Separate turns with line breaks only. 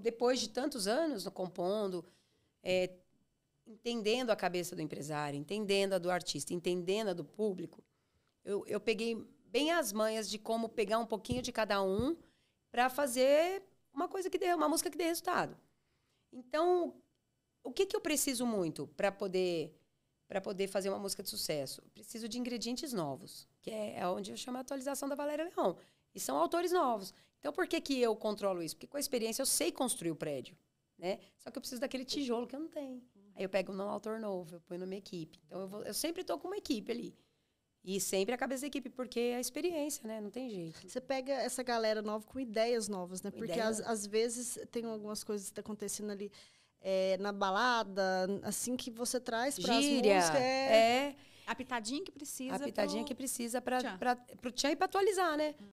depois de tantos anos compondo, é, entendendo a cabeça do empresário, entendendo a do artista, entendendo a do público, eu, eu peguei bem as manhas de como pegar um pouquinho de cada um para fazer uma coisa que dê, uma música que dê resultado. Então, o que, que eu preciso muito para poder para poder fazer uma música de sucesso? Eu preciso de ingredientes novos, que é, é onde eu chamo a atualização da Valéria Leão. E são autores novos. Então, por que, que eu controlo isso? Porque com a experiência eu sei construir o prédio, né? Só que eu preciso daquele tijolo que eu não tenho. Aí eu pego um não autor novo, eu ponho na minha
equipe. Então, eu, vou, eu sempre estou com uma equipe ali. E sempre a cabeça da equipe, porque é a experiência, né? Não tem jeito. Você pega essa galera nova com ideias novas, né? Com porque às, vezes tem algumas coisas que tá acontecendo ali é, na balada, assim que você traz para as
músicas. É...
é... A pitadinha que precisa. A pitadinha pro... que precisa para o tchan e para
atualizar, né? Hum.